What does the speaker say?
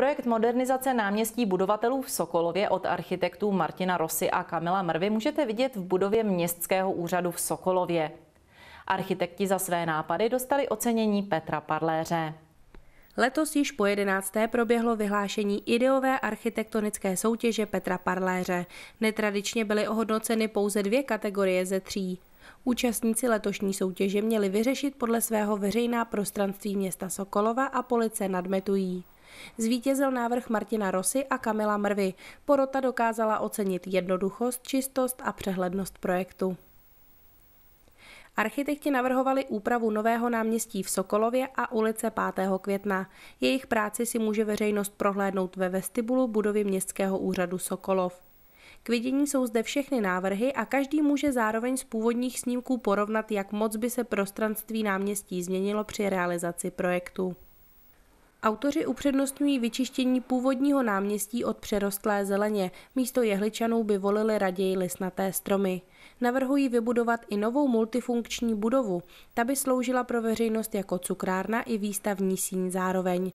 Projekt modernizace náměstí budovatelů v Sokolově od architektů Martina Rosy a Kamila Mrvy můžete vidět v budově Městského úřadu v Sokolově. Architekti za své nápady dostali ocenění Petra Parléře. Letos již po 11. proběhlo vyhlášení ideové architektonické soutěže Petra Parléře. Netradičně byly ohodnoceny pouze dvě kategorie ze tří. Účastníci letošní soutěže měli vyřešit podle svého veřejná prostranství města Sokolova a police nadmetují. Zvítězil návrh Martina Rosy a Kamila Mrvy. Porota dokázala ocenit jednoduchost, čistost a přehlednost projektu. Architekti navrhovali úpravu nového náměstí v Sokolově a ulice 5. května. Jejich práci si může veřejnost prohlédnout ve vestibulu budovy Městského úřadu Sokolov. K vidění jsou zde všechny návrhy a každý může zároveň z původních snímků porovnat, jak moc by se prostranství náměstí změnilo při realizaci projektu. Autoři upřednostňují vyčištění původního náměstí od přerostlé zeleně. Místo jehličanů by volili raději lisnaté stromy. Navrhují vybudovat i novou multifunkční budovu. Ta by sloužila pro veřejnost jako cukrárna i výstavní síň zároveň.